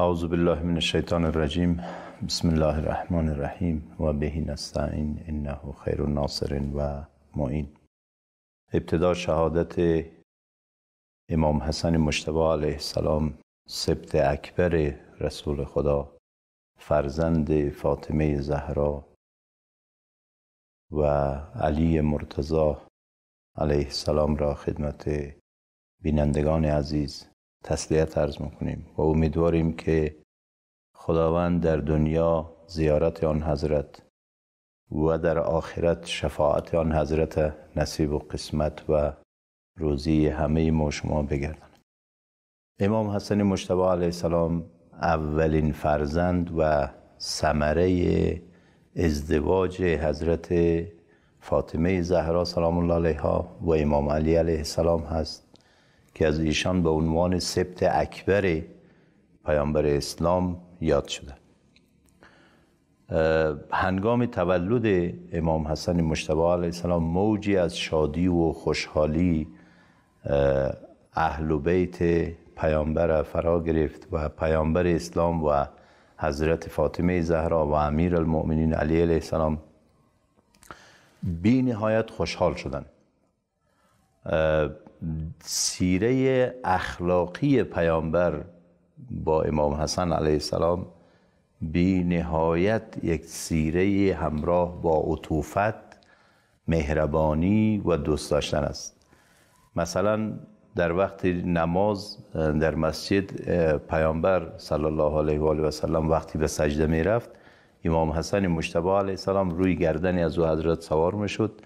اعوذ بالله من الشیطان الرجیم بسم الله الرحمن الرحیم و بهی نستعین انه خیر ناصر و معین ابتدا شهادت امام حسن مجتبی علیه السلام سبت اکبر رسول خدا فرزند فاطمه زهرا و علی مرتضی علیه السلام را خدمت بینندگان عزیز تسلیت عرض میکنیم و امیدواریم که خداوند در دنیا زیارت آن حضرت و در آخرت شفاعت آن حضرت نصیب و قسمت و روزی همه ما شما بگردن امام حسن مشتبه علیه السلام اولین فرزند و سمره ازدواج حضرت فاطمه زهرا سلام الله علیها و امام علی علیه السلام هست که از ایشان به عنوان سبت اکبر پیامبر اسلام یاد شده هنگام تولد امام حسن مشتبه علیه السلام موجی از شادی و خوشحالی اهل بیت پیامبر فرا گرفت و پیامبر اسلام و حضرت فاطمه زهرا و امیر المؤمنین علیه السلام بی نهایت خوشحال شدند سیره اخلاقی پیامبر با امام حسن علیه السلام بی نهایت یک سیره همراه با عطوفت مهربانی و دوست داشتن است مثلا در وقت نماز در مسجد پیامبر صلی الله علیه و آله و سلم وقتی به سجده می رفت امام حسن مجتبی علیه السلام روی گردن از او حضرت سوار می شد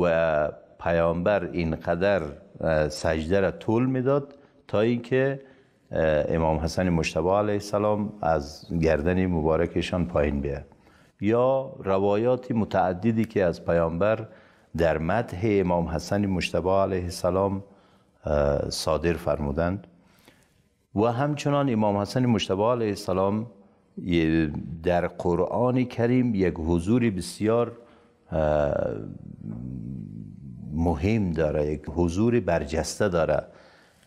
و پیامبر اینقدر سجده را طول میداد تا اینکه امام حسن مشتبه علیه السلام از گردن مبارکشان پایین بیاد یا روایات متعددی که از پیامبر در مدح امام حسن مشتبه علیه السلام صادر فرمودند و همچنان امام حسن مشتبه علیه السلام در قرآن کریم یک حضور بسیار مهم داره یک حضور برجسته داره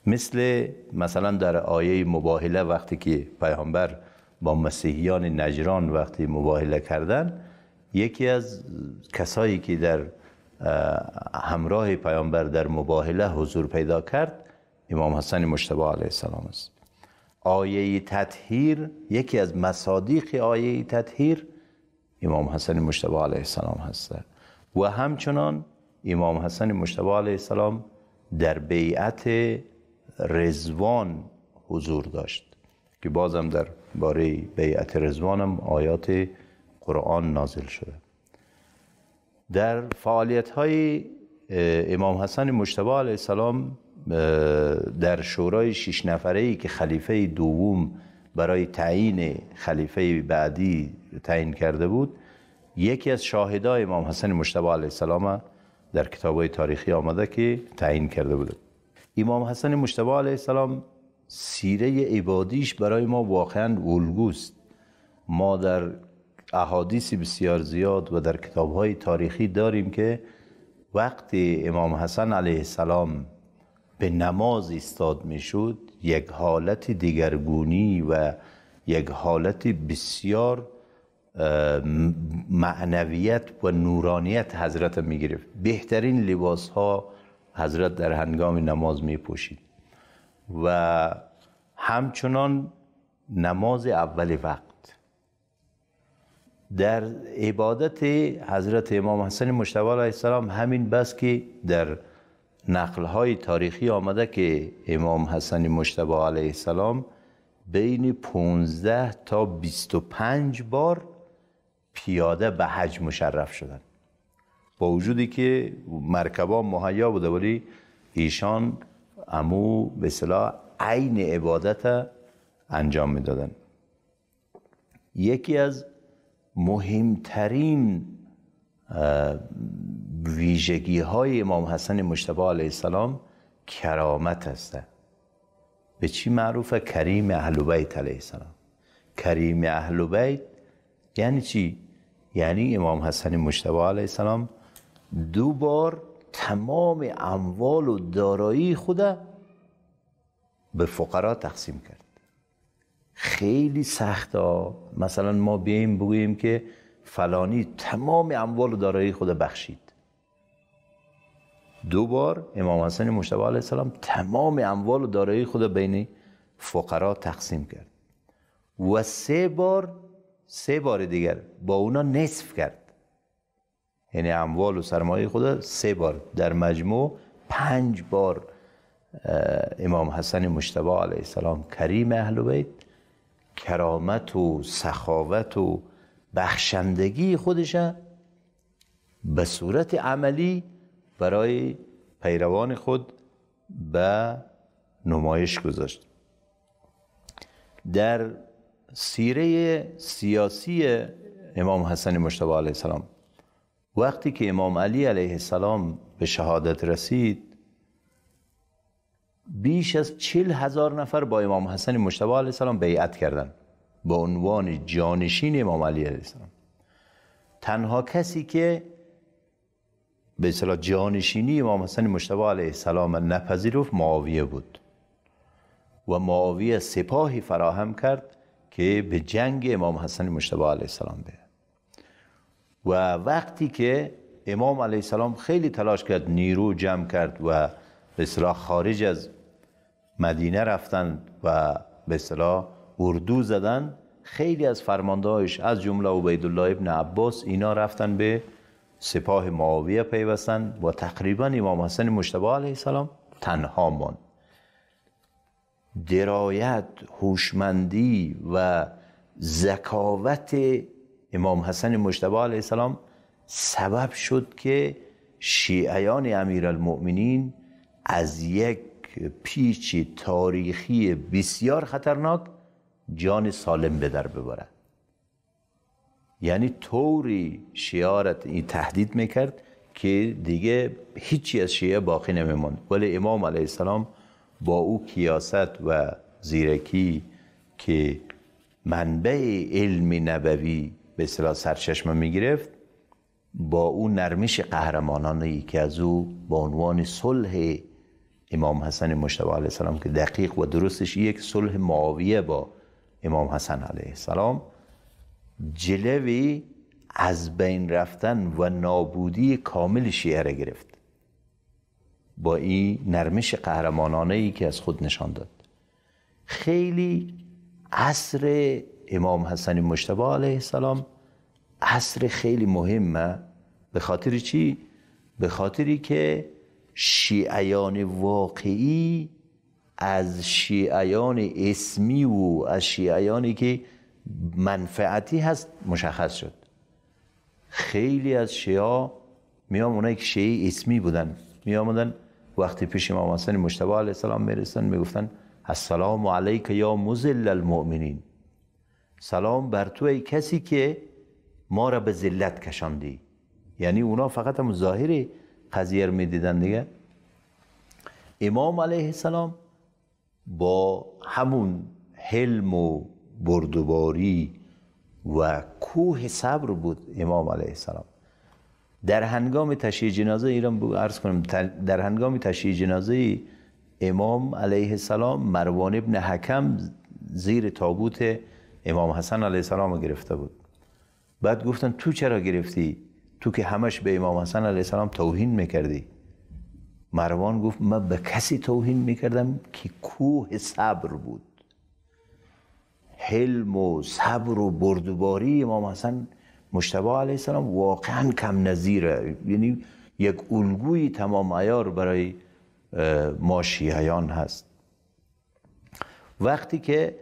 مثل مثلا در آیه مباهله وقتی که پیامبر با مسیحیان نجران وقتی مباهله کردن یکی از کسایی که در همراه پیامبر در مباهله حضور پیدا کرد امام حسن مشتبه علیه السلام است آیه تطهیر یکی از مصادیق آیه تطهیر امام حسن مشتبه علیه السلام هست و همچنان امام حسن مشتبه علیه السلام در بیعت رزوان حضور داشت که بازم در باره بیعت هم آیات قرآن نازل شده در فعالیت های امام حسن مشتبه علیه السلام در شورای شش نفره ای که خلیفه دوم برای تعیین خلیفه بعدی تعیین کرده بود یکی از شاهدای امام حسن مشتبه علیه السلام در کتابهای تاریخی آمده که تعیین کرده بوده امام حسن مشتبه علیه السلام سیره عبادیش برای ما واقعا الگوست ما در احادیث بسیار زیاد و در کتابهای تاریخی داریم که وقتی امام حسن علیه السلام به نماز ایستاد میشد یک حالت دیگرگونی و یک حالت بسیار معنویت و نورانیت حضرت می گرفت بهترین لباس ها حضرت در هنگام نماز می پوشید و همچنان نماز اول وقت در عبادت حضرت امام حسن مشتبه علیه السلام همین بس که در های تاریخی آمده که امام حسن مشتبه علیه السلام بین 15 تا 25 بار پیاده به حج مشرف شدن با وجودی که مرکبا مهیا بوده ولی ایشان امو به عین عبادت انجام میدادن یکی از مهمترین ویژگی های امام حسن مشتبه علیه السلام کرامت است به چی معروف کریم اهل بیت علیه السلام کریم اهل بیت یعنی چی یعنی امام حسن مجتبی علیه السلام دو بار تمام اموال و دارایی خود به فقرا تقسیم کرد خیلی سخت ها مثلا ما بیایم بگوییم که فلانی تمام اموال و دارایی خود بخشید دو بار امام حسن مجتبی علیه السلام تمام اموال و دارایی خود بین فقرا تقسیم کرد و سه بار سه بار دیگر با اونا نصف کرد یعنی اموال و سرمایه خود سه بار در مجموع پنج بار امام حسن مشتبه علیه السلام کریم اهل بیت کرامت و سخاوت و بخشندگی خودش به صورت عملی برای پیروان خود به نمایش گذاشت در سیره سیاسی امام حسن مشتبه علیه السلام وقتی که امام علی علیه السلام به شهادت رسید بیش از چل هزار نفر با امام حسن مشتبه علیه السلام بیعت کردند به عنوان جانشین امام علی علیه السلام تنها کسی که به اصطلاح جانشینی امام حسن مشتبه علیه السلام نپذیرفت معاویه بود و معاویه سپاهی فراهم کرد که به جنگ امام حسن مجتبی علیه السلام بره و وقتی که امام علیه السلام خیلی تلاش کرد نیرو جمع کرد و به خارج از مدینه رفتند و به اصطلاح اردو زدن خیلی از فرماندهایش از جمله بیدالله ابن عباس اینا رفتن به سپاه معاویه پیوستن و تقریبا امام حسن مجتبی علیه السلام تنها ماند درایت هوشمندی و ذکاوت امام حسن مجتبی علیه السلام سبب شد که شیعیان امیرالمؤمنین از یک پیچ تاریخی بسیار خطرناک جان سالم به در ببرد یعنی طوری شیارت این تهدید میکرد که دیگه هیچی از شیعه باقی نمیموند ولی امام علیه السلام با او کیاست و زیرکی که منبع علم نبوی به اصطلاح سرچشمه می گرفت با او نرمش قهرمانانه که از او با عنوان صلح امام حسن مشتبه علیه السلام که دقیق و درستش یک صلح معاویه با امام حسن علیه السلام جلوی از بین رفتن و نابودی کامل شیعه را گرفت با این نرمش قهرمانانه ای که از خود نشان داد خیلی عصر امام حسن مشتبه علیه السلام عصر خیلی مهمه به خاطر چی؟ به خاطری که شیعیان واقعی از شیعیان اسمی و از شیعیانی که منفعتی هست مشخص شد خیلی از شیعا میام اونایی که شیعی اسمی بودن می وقتی پیش امام حسن مشتبه علیه السلام میرسن میگفتن السلام علیک یا مزل المؤمنین سلام بر تو ای کسی که ما را به ذلت کشاندی یعنی اونا فقط هم ظاهر قضیه رو میدیدن دیگه امام علیه السلام با همون حلم و بردباری و کوه صبر بود امام علیه السلام در هنگام تشییع جنازه ایران عرض کنم در هنگام تشییع جنازه امام علیه السلام مروان ابن حکم زیر تابوت امام حسن علیه السلام گرفته بود بعد گفتن تو چرا گرفتی تو که همش به امام حسن علیه السلام توهین میکردی مروان گفت من به کسی توهین میکردم که کوه صبر بود حلم و صبر و بردباری امام حسن مشتبه علیه السلام واقعا کم نظیره یعنی یک الگوی تمام ایار برای ما شیعیان هست وقتی که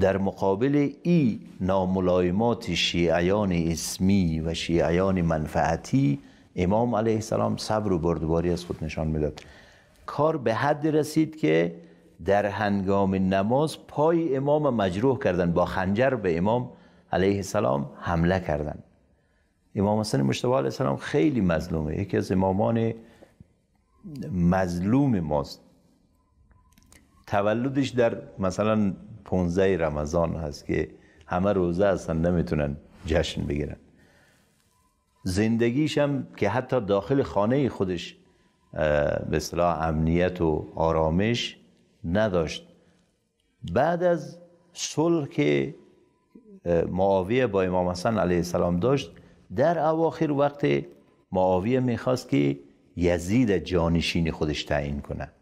در مقابل ای ناملایمات شیعیان اسمی و شیعیان منفعتی امام علیه السلام صبر و بردباری از خود نشان میداد کار به حد رسید که در هنگام نماز پای امام مجروح کردن با خنجر به امام علیه السلام حمله کردند امام حسن مشتبه علیه السلام خیلی مظلومه یکی از امامان مظلوم ماست تولدش در مثلا 15 رمضان هست که همه روزه هستن نمیتونن جشن بگیرن زندگیش هم که حتی داخل خانه خودش به اصطلاح امنیت و آرامش نداشت بعد از صلح که معاویه با امام حسن علیه السلام داشت در اواخر وقت معاویه میخواست که یزید جانشین خودش تعیین کنه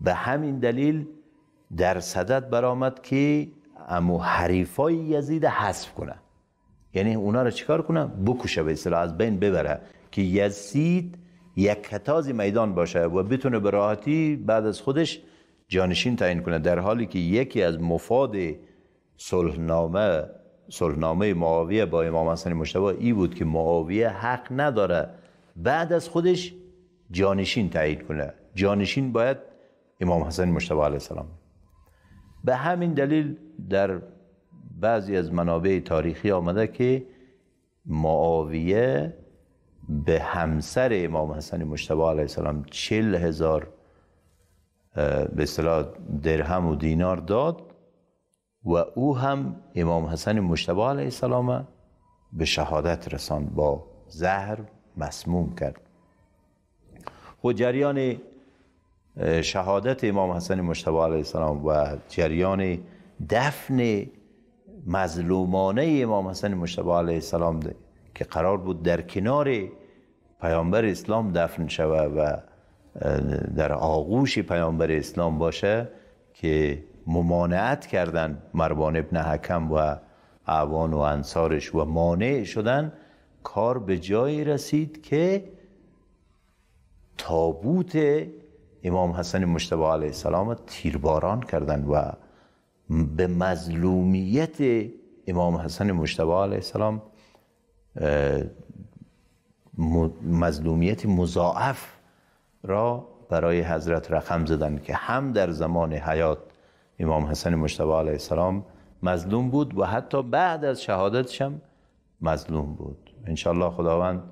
به همین دلیل در صدد برآمد که امو حریفای یزید حذف کنه یعنی اونا رو چیکار کنه بکشه به اصطلاح از بین ببره که یزید یک کتازی میدان باشه و بتونه به راحتی بعد از خودش جانشین تعیین کنه در حالی که یکی از مفاد صلحنامه صلحنامه معاویه با امام حسن مشتبه ای بود که معاویه حق نداره بعد از خودش جانشین تعیید کنه جانشین باید امام حسن مشتبه علیه السلام به همین دلیل در بعضی از منابع تاریخی آمده که معاویه به همسر امام حسن مشتبه علیه السلام چل هزار به صلاح درهم و دینار داد و او هم امام حسن مشتبه علیه السلام به شهادت رساند با زهر مسموم کرد خود خب جریان شهادت امام حسن مشتبه علیه السلام و جریان دفن مظلومانه امام حسن مشتبه علیه السلام ده که قرار بود در کنار پیامبر اسلام دفن شود و در آغوش پیامبر اسلام باشه که ممانعت کردن مروان ابن حکم و اعوان و انصارش و مانع شدن کار به جایی رسید که تابوت امام حسن مشتبه علیه السلام تیرباران کردن و به مظلومیت امام حسن مشتبه علیه السلام مظلومیت مضاعف را برای حضرت رقم زدن که هم در زمان حیات امام حسن مجتبی علیه السلام مظلوم بود و حتی بعد از شهادتش هم مظلوم بود انشالله خداوند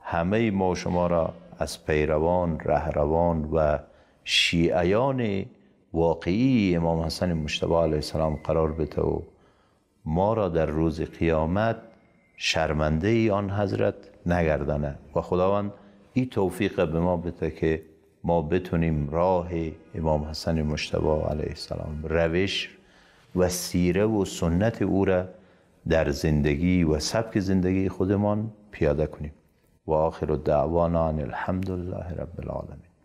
همه ما و شما را از پیروان، رهروان و شیعیان واقعی امام حسن مجتبی علیه السلام قرار بده و ما را در روز قیامت شرمنده آن حضرت نگردانه و خداوند این توفیق به ما بده که ما بتونیم راه امام حسن مشتبه علیه السلام روش و سیره و سنت او را در زندگی و سبک زندگی خودمان پیاده کنیم و آخر دعوانا عن الحمد لله رب العالمین